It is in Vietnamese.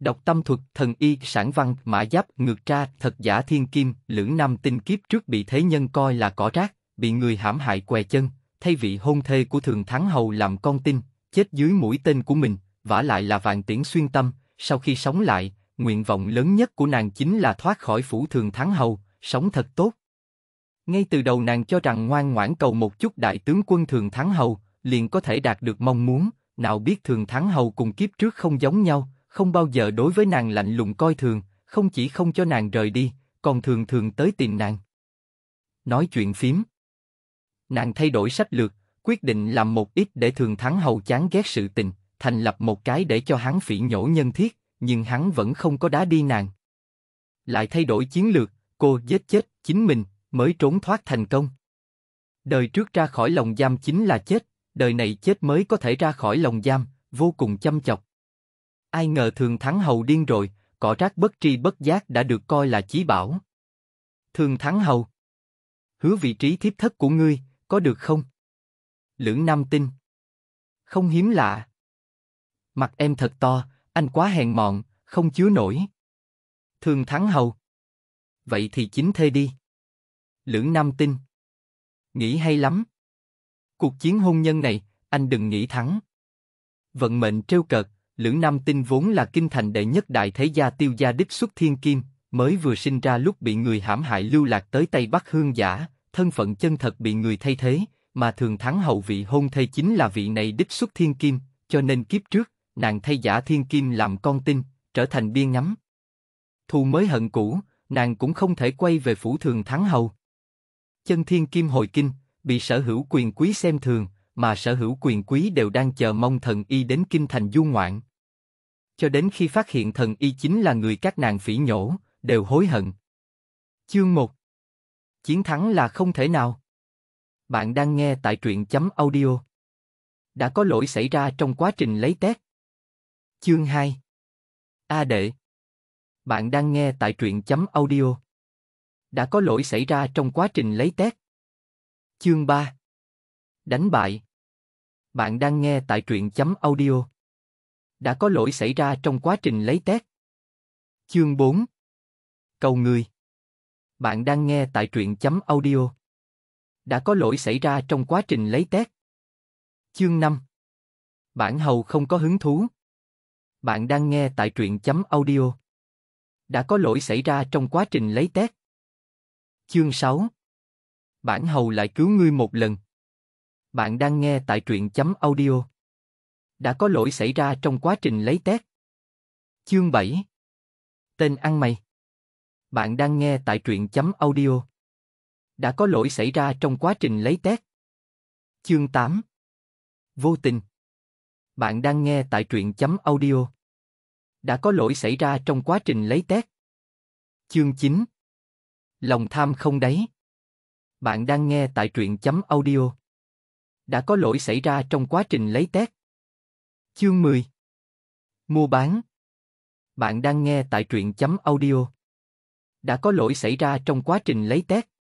độc tâm thuật, thần y, sản văn, mã giáp, ngược tra, thật giả thiên kim, lưỡng nam tinh kiếp trước bị thế nhân coi là cỏ rác, bị người hãm hại què chân, thay vị hôn thê của thường thắng hầu làm con tin, chết dưới mũi tên của mình, vả lại là vạn tiễn xuyên tâm, sau khi sống lại, nguyện vọng lớn nhất của nàng chính là thoát khỏi phủ thường thắng hầu, sống thật tốt. Ngay từ đầu nàng cho rằng ngoan ngoãn cầu một chút đại tướng quân thường thắng hầu, liền có thể đạt được mong muốn, nào biết thường thắng hầu cùng kiếp trước không giống nhau, không bao giờ đối với nàng lạnh lùng coi thường, không chỉ không cho nàng rời đi, còn thường thường tới tìm nàng. Nói chuyện phím. Nàng thay đổi sách lược, quyết định làm một ít để thường thắng hầu chán ghét sự tình, thành lập một cái để cho hắn phỉ nhổ nhân thiết, nhưng hắn vẫn không có đá đi nàng. Lại thay đổi chiến lược, cô giết chết chính mình, mới trốn thoát thành công. Đời trước ra khỏi lòng giam chính là chết, đời này chết mới có thể ra khỏi lòng giam, vô cùng chăm chọc. Ai ngờ Thường Thắng Hầu điên rồi, cỏ rác bất tri bất giác đã được coi là chí bảo. Thường Thắng Hầu Hứa vị trí thiếp thất của ngươi, có được không? Lưỡng Nam tin Không hiếm lạ. Mặt em thật to, anh quá hèn mọn, không chứa nổi. Thường Thắng Hầu Vậy thì chính thê đi. Lưỡng Nam tin Nghĩ hay lắm. Cuộc chiến hôn nhân này, anh đừng nghĩ thắng. Vận mệnh trêu cợt, Lưỡng Nam Tinh vốn là kinh thành đệ nhất đại thế gia tiêu gia đích xuất thiên kim, mới vừa sinh ra lúc bị người hãm hại lưu lạc tới Tây Bắc Hương giả, thân phận chân thật bị người thay thế, mà thường thắng hậu vị hôn thê chính là vị này đích xuất thiên kim, cho nên kiếp trước, nàng thay giả thiên kim làm con tinh trở thành biên ngắm. Thù mới hận cũ, nàng cũng không thể quay về phủ thường thắng hậu Chân thiên kim hồi kinh, bị sở hữu quyền quý xem thường, mà sở hữu quyền quý đều đang chờ mong thần y đến kinh thành du ngoạn, cho đến khi phát hiện thần y chính là người các nàng phỉ nhổ, đều hối hận. Chương 1 Chiến thắng là không thể nào. Bạn đang nghe tại truyện chấm audio. Đã có lỗi xảy ra trong quá trình lấy test. Chương 2 A đệ Bạn đang nghe tại truyện chấm audio. Đã có lỗi xảy ra trong quá trình lấy test. Chương 3 Đánh bại Bạn đang nghe tại truyện chấm audio đã có lỗi xảy ra trong quá trình lấy test. Chương 4 Cầu người Bạn đang nghe tại truyện chấm audio. Đã có lỗi xảy ra trong quá trình lấy test. Chương 5 Bản hầu không có hứng thú. Bạn đang nghe tại truyện chấm audio. Đã có lỗi xảy ra trong quá trình lấy test. Chương 6 Bản hầu lại cứu ngươi một lần. Bạn đang nghe tại truyện chấm audio đã có lỗi xảy ra trong quá trình lấy test. Chương 7 Tên ăn mày Bạn đang nghe tại truyện chấm audio. Đã có lỗi xảy ra trong quá trình lấy test. Chương 8 Vô tình Bạn đang nghe tại truyện chấm audio. Đã có lỗi xảy ra trong quá trình lấy test. Chương 9 Lòng tham không đấy. Bạn đang nghe tại truyện chấm audio. Đã có lỗi xảy ra trong quá trình lấy test. Chương 10 Mua bán Bạn đang nghe tại truyện chấm audio. Đã có lỗi xảy ra trong quá trình lấy test.